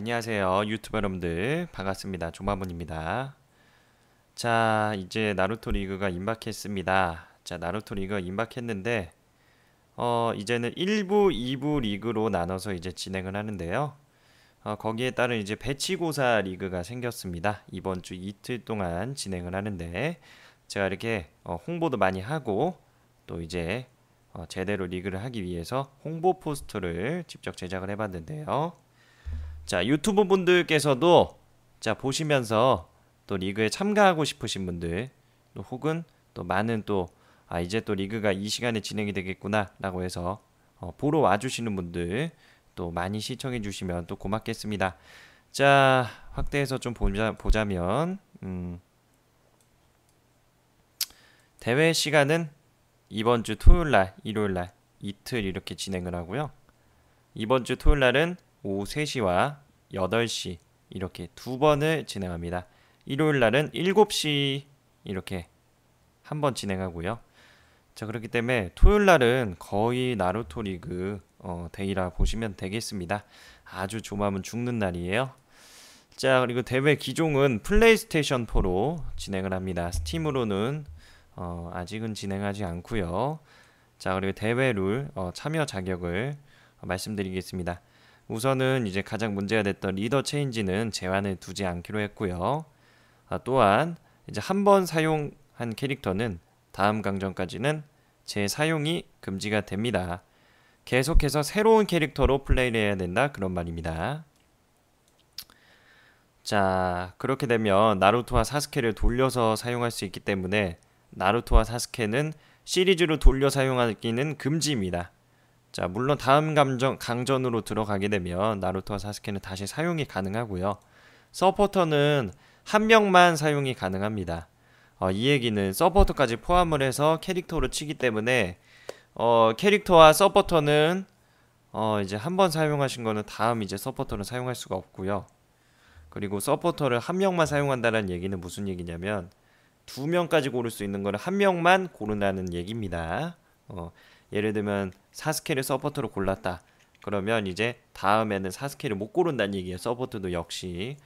안녕하세요 유튜브 여러분들 반갑습니다 조마문입니다 자 이제 나루토 리그가 임박했습니다 자 나루토 리그가 임박했는데 어 이제는 1부 2부 리그로 나눠서 이제 진행을 하는데요 어, 거기에 따른 이제 배치고사 리그가 생겼습니다 이번 주 이틀 동안 진행을 하는데 제가 이렇게 어, 홍보도 많이 하고 또 이제 어, 제대로 리그를 하기 위해서 홍보 포스터를 직접 제작을 해봤는데요 자, 유튜브 분들께서도 자, 보시면서 또 리그에 참가하고 싶으신 분들 또 혹은 또 많은 또 아, 이제 또 리그가 이 시간에 진행이 되겠구나라고 해서 어, 보러 와주시는 분들 또 많이 시청해 주시면 또 고맙겠습니다. 자, 확대해서 좀 보자, 보자면, 음, 대회 시간은 이번 주 토요일 날, 일요일 날 이틀 이렇게 진행을 하고요. 이번 주 토요일 날은 오후 3시와 8시 이렇게 두 번을 진행합니다. 일요일 날은 7시 이렇게 한 번 진행하고요. 자 그렇기 때문에 토요일 날은 거의 나루토 리그 어, 데이라 보시면 되겠습니다. 아주 조마면 죽는 날이에요. 자 그리고 대회 기종은 플레이스테이션 4로 진행을 합니다. 스팀으로는 어, 아직은 진행하지 않고요. 자 그리고 대회 룰 어, 참여 자격을 말씀드리겠습니다. 우선은 이제 가장 문제가 됐던 리더 체인지는 제한을 두지 않기로 했고요. 아, 또한 이제 한번 사용한 캐릭터는 다음 강정까지는 재사용이 금지가 됩니다. 계속해서 새로운 캐릭터로 플레이를 해야 된다 그런 말입니다. 자 그렇게 되면 나루토와 사스케를 돌려서 사용할 수 있기 때문에 나루토와 사스케는 시리즈로 돌려 사용하기는 금지입니다. 자, 물론 다음 감정, 강전으로 들어가게 되면 나루토와 사스케는 다시 사용이 가능하고요. 서포터는 한 명만 사용이 가능합니다. 어, 이 얘기는 서포터까지 포함을 해서 캐릭터로 치기 때문에 어, 캐릭터와 서포터는 어, 이제 한 번 사용하신 거는 다음 이제 서포터는 사용할 수가 없고요. 그리고 서포터를 한 명만 사용한다는 얘기는 무슨 얘기냐면 두 명까지 고를 수 있는 거는 한 명만 고른다는 얘기입니다. 어, 예를 들면 사스케를 서포터로 골랐다. 그러면 이제 다음에는 사스케를 못 고른다는 얘기예요. 서포터도 역시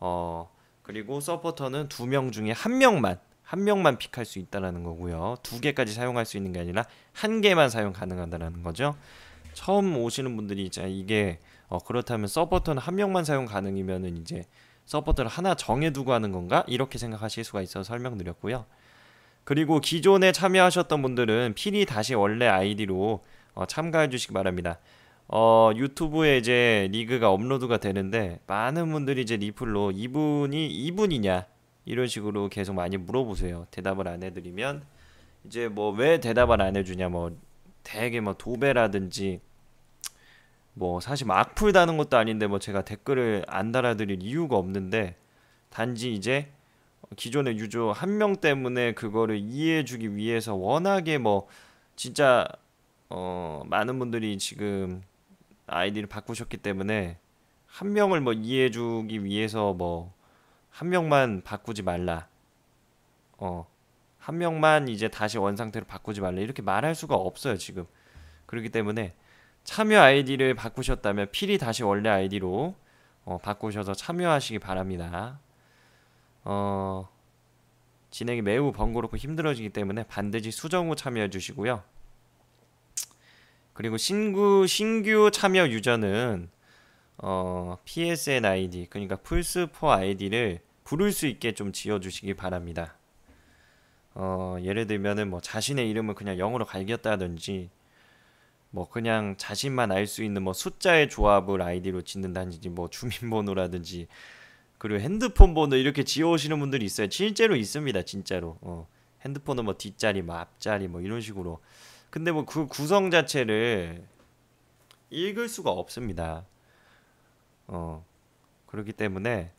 어 그리고 서포터는 두 명 중에 한 명만 한 명만 픽할 수 있다라는 거고요. 두 개까지 사용할 수 있는 게 아니라 한 개만 사용 가능하다는 거죠. 처음 오시는 분들이 이제 이게 어 그렇다면 서포터는 한 명만 사용 가능이면은 이제 서포터를 하나 정해두고 하는 건가 이렇게 생각하실 수가 있어 설명드렸고요. 그리고 기존에 참여하셨던 분들은 필히 다시 원래 아이디로 어, 참가해 주시기 바랍니다. 어, 유튜브에 이제 리그가 업로드가 되는데 많은 분들이 이제 리플로 이분이 이분이냐 이런 식으로 계속 많이 물어보세요. 대답을 안 해드리면 이제 뭐 왜 대답을 안 해주냐 뭐 되게 뭐 도배라든지 뭐 사실 뭐 악플 다는 것도 아닌데 뭐 제가 댓글을 안 달아드릴 이유가 없는데 단지 이제 기존의 유저 한 명 때문에 그거를 이해해주기 위해서 워낙에 뭐 진짜 어 많은 분들이 지금 아이디를 바꾸셨기 때문에 한 명을 뭐 이해해주기 위해서 뭐 한 명만 바꾸지 말라 어 한 명만 이제 다시 원 상태로 바꾸지 말라 이렇게 말할 수가 없어요 지금 그렇기 때문에 참여 아이디를 바꾸셨다면 필히 다시 원래 아이디로 어, 바꾸셔서 참여하시기 바랍니다. 어, 진행이 매우 번거롭고 힘들어지기 때문에 반드시 수정 후 참여해 주시고요. 그리고 신규 신규 참여 유저는 어, PSN ID 그러니까 플스포 아이디를 부를 수 있게 좀 지어 주시기 바랍니다. 어, 예를 들면은 뭐 자신의 이름을 그냥 영어로 갈겼다든지 뭐 그냥 자신만 알 수 있는 뭐 숫자의 조합을 아이디로 짓는다든지 뭐 주민번호라든지 그리고 핸드폰 번호 이렇게 지어오시는 분들이 있어요. 실제로 있습니다. 진짜로. 어. 핸드폰은 뭐 뒷자리, 뭐 앞자리 뭐 이런 식으로. 근데 뭐 그 구성 자체를 읽을 수가 없습니다. 어. 그렇기 때문에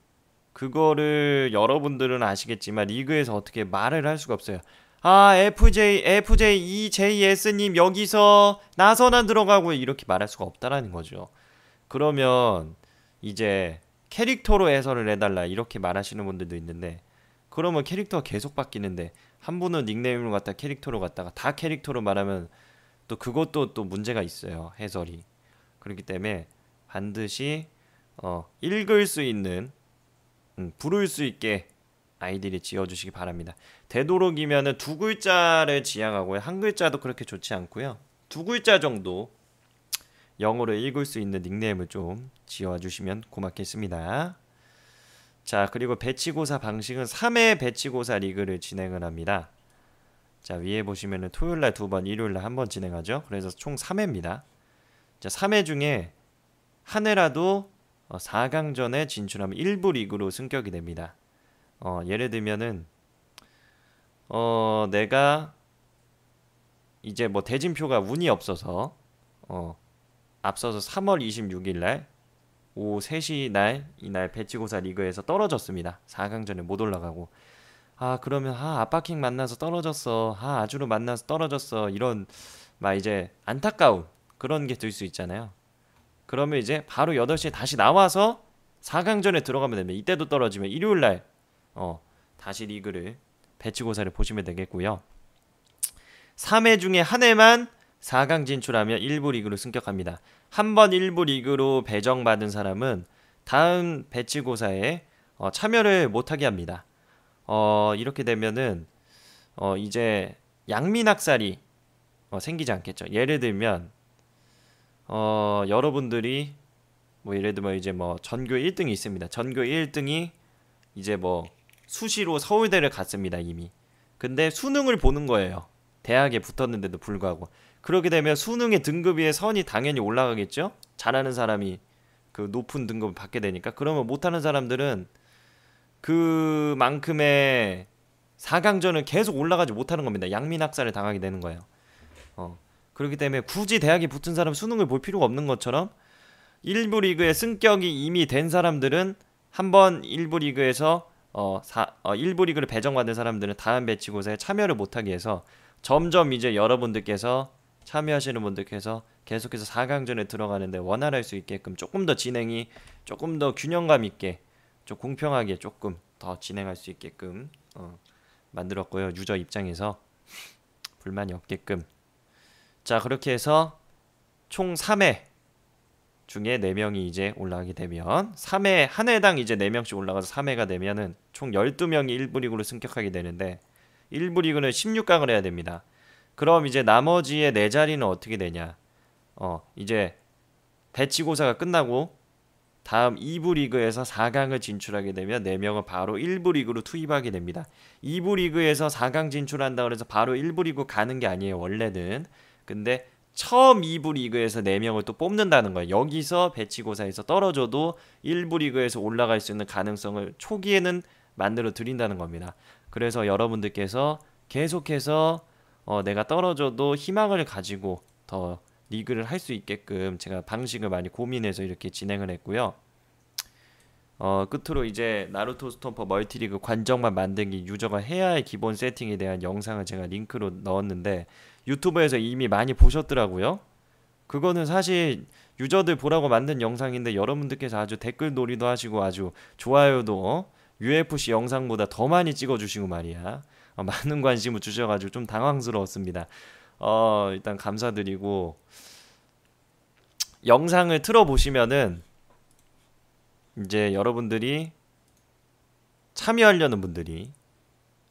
그거를 여러분들은 아시겠지만 리그에서 어떻게 말을 할 수가 없어요. 아, FJ FJ EJS 님 여기서 나선안 들어가고 이렇게 말할 수가 없다라는 거죠. 그러면 이제 캐릭터로 해설을 해달라 이렇게 말하시는 분들도 있는데 그러면 캐릭터가 계속 바뀌는데 한 분은 닉네임으로 갔다 캐릭터로 갔다가 다 캐릭터로 말하면 또 그것도 또 문제가 있어요 해설이 그렇기 때문에 반드시 어, 읽을 수 있는 음, 부를 수 있게 아이들이 지어주시기 바랍니다 되도록이면은 두 글자를 지향하고요 한 글자도 그렇게 좋지 않고요 두 글자 정도 영어로 읽을 수 있는 닉네임을 좀 지어주시면 고맙겠습니다. 자, 그리고 배치고사 방식은 3회 배치고사 리그를 진행을 합니다. 자, 위에 보시면은 토요일 날두 번, 일요일 날한 번 진행하죠. 그래서 총 3회입니다. 자, 3회 중에 한 회라도 4강전에 어, 진출하면 1부 리그로 승격이 됩니다. 어, 예를 들면은 어, 내가 이제 뭐 대진표가 운이 없어서 어, 앞서서 3월 26일 날 오후 3시 날 이날 배치고사 리그에서 떨어졌습니다. 4강전에 못 올라가고 아 그러면 아 아빠킹 만나서 떨어졌어 아 아주로 만나서 떨어졌어 이런 막 이제 안타까운 그런 게 들 수 있잖아요. 그러면 이제 바로 8시에 다시 나와서 4강전에 들어가면 됩니다. 이때도 떨어지면 일요일 날 어, 다시 리그를 배치고사를 보시면 되겠고요. 3회 중에 한회만 4강 진출하면 1부 리그로 승격합니다. 한번 1부 리그로 배정받은 사람은 다음 배치고사에 어, 참여를 못하게 합니다. 어, 이렇게 되면은 어, 이제 양민학살이 어, 생기지 않겠죠. 예를 들면 어, 여러분들이 뭐 예를 들면 이제 뭐 전교 1등이 있습니다. 전교 1등이 이제 뭐 수시로 서울대를 갔습니다 이미. 근데 수능을 보는 거예요. 대학에 붙었는데도 불구하고 그렇게 되면 수능의 등급 위에 선이 당연히 올라가겠죠. 잘하는 사람이 그 높은 등급을 받게 되니까 그러면 못하는 사람들은 그만큼의 4강전을 계속 올라가지 못하는 겁니다. 양민학살을 당하게 되는 거예요. 어. 그렇기 때문에 굳이 대학에 붙은 사람 수능을 볼 필요가 없는 것처럼 일부 리그의 승격이 이미 된 사람들은 한번 일부 리그에서 어, 사, 어, 일부 리그를 배정받은 사람들은 다음 배치고사에 참여를 못하게 해서 점점 이제 여러분들께서 참여하시는 분들께서 계속해서 4강전에 들어가는데 원활할 수 있게끔 조금 더 진행이 조금 더 균형감 있게 좀 공평하게 조금 더 진행할 수 있게끔 어, 만들었고요. 유저 입장에서 불만이 없게끔 자 그렇게 해서 총 3회 중에 4명이 이제 올라가게 되면 3회 한 회당 이제 4명씩 올라가서 3회가 되면은 총 12명이 1부 리그로 승격하게 되는데 1부 리그는 16강을 해야 됩니다. 그럼 이제 나머지의 네 자리는 어떻게 되냐? 어, 이제 대치고사가 끝나고 다음 2부 리그에서 4강을 진출하게 되면 4명은 바로 1부 리그로 투입하게 됩니다. 2부 리그에서 4강 진출한다고 해서 바로 1부 리그 가는 게 아니에요, 원래는. 근데 처음 2부 리그에서 4명을 또 뽑는다는 거예요. 여기서 배치고사에서 떨어져도 1부 리그에서 올라갈 수 있는 가능성을 초기에는 만들어 드린다는 겁니다. 그래서 여러분들께서 계속해서 어, 내가 떨어져도 희망을 가지고 더 리그를 할 수 있게끔 제가 방식을 많이 고민해서 이렇게 진행을 했고요. 어, 끝으로 이제 나루토 스톰퍼 멀티리그 관정만 만든기 유저가 해야 할 기본 세팅에 대한 영상을 제가 링크로 넣었는데 유튜브에서 이미 많이 보셨더라고요. 그거는 사실 유저들 보라고 만든 영상인데 여러분들께서 아주 댓글 놀이도 하시고 아주 좋아요도 UFC 어, 영상보다 더 많이 찍어주시고 말이야. 어, 많은 관심을 주셔가지고 좀 당황스러웠습니다. 어, 일단 감사드리고 영상을 틀어보시면은 이제 여러분들이 참여하려는 분들이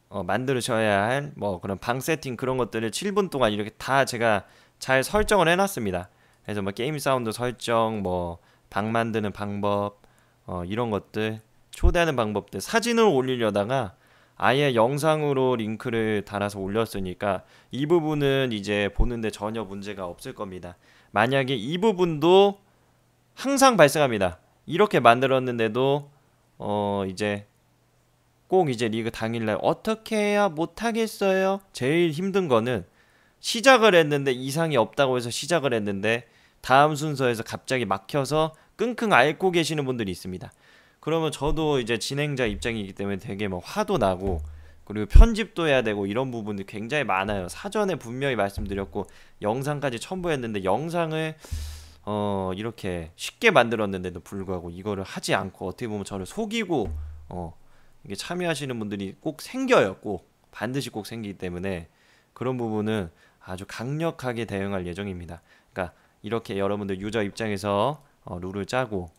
어, 만들으셔야 할 뭐 그런 방 세팅 그런 것들을 7분 동안 이렇게 다 제가 잘 설정을 해놨습니다. 그래서 뭐 게임 사운드 설정, 뭐 방 만드는 방법, 어, 이런 것들, 초대하는 방법들, 사진을 올리려다가 아예 영상으로 링크를 달아서 올렸으니까 이 부분은 이제 보는데 전혀 문제가 없을 겁니다. 만약에 이 부분도 항상 발생합니다. 이렇게 만들었는데도 어 이제 꼭 이제 리그 당일날 어떻게 해야 못하겠어요? 제일 힘든 거는 시작을 했는데 이상이 없다고 해서 시작을 했는데 다음 순서에서 갑자기 막혀서 끙끙 앓고 계시는 분들이 있습니다. 그러면 저도 이제 진행자 입장이기 때문에 되게 뭐 화도 나고 그리고 편집도 해야 되고 이런 부분들 굉장히 많아요. 사전에 분명히 말씀드렸고 영상까지 첨부했는데 영상을 어 이렇게 쉽게 만들었는데도 불구하고 이거를 하지 않고 어떻게 보면 저를 속이고 어 이게 참여하시는 분들이 꼭 생겨요. 꼭 반드시 꼭 생기기 때문에 그런 부분은 아주 강력하게 대응할 예정입니다. 그러니까 이렇게 여러분들 유저 입장에서 어, 룰을 짜고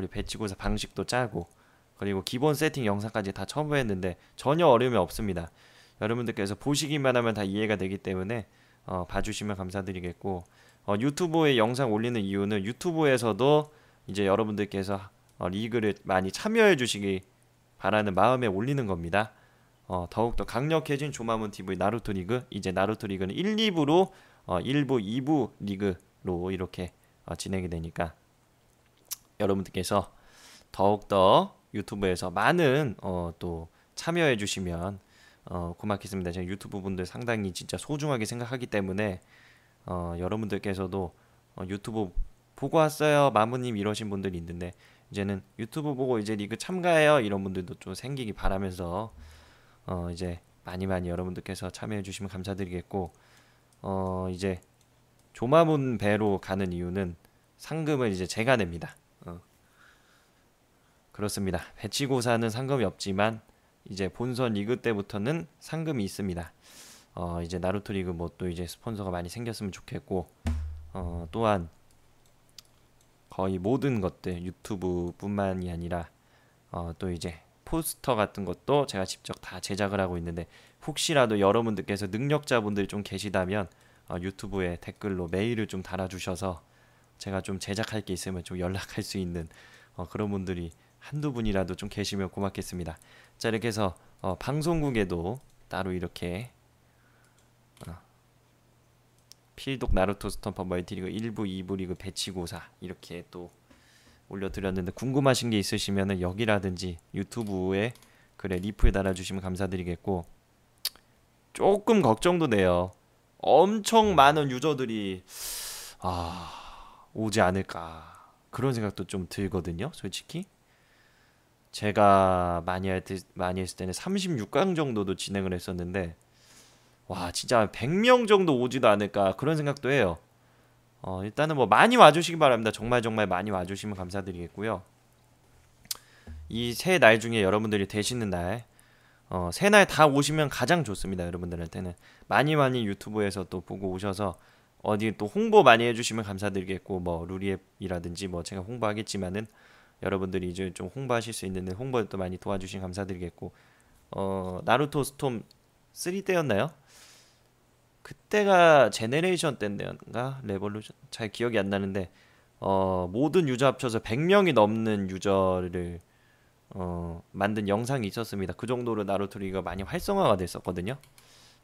그리고 배치고사 방식도 짜고 그리고 기본 세팅 영상까지 다 첨부했는데 전혀 어려움이 없습니다. 여러분들께서 보시기만 하면 다 이해가 되기 때문에 어, 봐주시면 감사드리겠고 어, 유튜브에 영상 올리는 이유는 유튜브에서도 이제 여러분들께서 어, 리그를 많이 참여해 주시기 바라는 마음에 올리는 겁니다. 어, 더욱더 강력해진 조마문 TV 나루토 리그 이제 나루토 리그는 1, 2부로 1부, 어, 2부 리그로 이렇게 어, 진행이 되니까 여러분들께서 더욱더 유튜브에서 많은 어, 또 참여해 주시면 어, 고맙겠습니다. 제가 유튜브 분들 상당히 진짜 소중하게 생각하기 때문에 어, 여러분들께서도 어, 유튜브 보고 왔어요. 마무님 이러신 분들이 있는데 이제는 유튜브 보고 이제 리그 참가해요. 이런 분들도 좀 생기기 바라면서 어, 이제 많이 많이 여러분들께서 참여해 주시면 감사드리겠고 어, 이제 조마문 배로 가는 이유는 상금을 이제 제가 냅니다. 그렇습니다. 배치고사는 상금이 없지만 이제 본선 리그 때부터는 상금이 있습니다. 어, 이제 나루토 리그 뭐 또 이제 스폰서가 많이 생겼으면 좋겠고 어, 또한 거의 모든 것들 유튜브뿐만이 아니라 어, 또 이제 포스터 같은 것도 제가 직접 다 제작을 하고 있는데 혹시라도 여러분들께서 능력자분들이 좀 계시다면 어, 유튜브에 댓글로 메일을 좀 달아주셔서 제가 좀 제작할 게 있으면 좀 연락할 수 있는 어, 그런 분들이 한두 분이라도 좀 계시면 고맙겠습니다. 자 이렇게 해서 어, 방송국에도 따로 이렇게 어, 필독 나루토 스톰퍼 멀티리그 1부, 2부 리그 배치고사 이렇게 또 올려드렸는데 궁금하신 게 있으시면 여기라든지 유튜브에 글에 리플 달아주시면 감사드리겠고 조금 걱정도 돼요. 엄청 많은 유저들이 아 오지 않을까 그런 생각도 좀 들거든요 솔직히 제가 많이 할 때, 많이 했을 때는 36강 정도도 진행을 했었는데 와 진짜 100명 정도 오지도 않을까 그런 생각도 해요. 어, 일단은 뭐 많이 와주시기 바랍니다. 정말 정말 많이 와주시면 감사드리겠고요. 이세날 중에 여러분들이 되시는 날, 어, 세날다 오시면 가장 좋습니다. 여러분들한테는 많이 많이 유튜브에서 또 보고 오셔서 어디 또 홍보 많이 해주시면 감사드리겠고 뭐 루리앱이라든지 뭐 제가 홍보하겠지만은 여러분들이 이제 좀 홍보하실 수 있는 데 홍보도 많이 도와주신 감사드리겠고 어 나루토 스톰 3 때였나요? 그때가 제네레이션 때인가 레볼루션 잘 기억이 안 나는데 어 모든 유저 합쳐서 100명이 넘는 유저를 어 만든 영상이 있었습니다. 그 정도로 나루토리가 많이 활성화가 됐었거든요.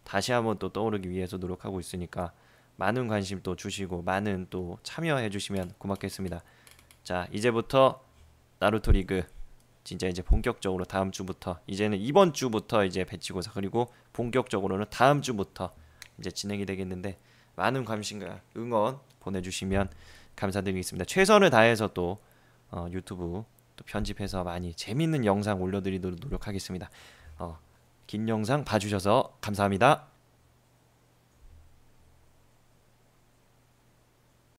다시 한번 또 떠오르기 위해서 노력하고 있으니까 많은 관심 또 주시고 많은 또 참여해 주시면 고맙겠습니다. 자, 이제부터 나루토 리그 진짜 이제 본격적으로 다음 주부터 이제는 이번 주부터 이제 배치고사 그리고 본격적으로는 다음 주부터 이제 진행이 되겠는데 많은 관심과 응원 보내주시면 감사드리겠습니다. 최선을 다해서 또 어, 유튜브 또 편집해서 많이 재밌는 영상 올려드리도록 노력하겠습니다. 어, 긴 영상 봐주셔서 감사합니다.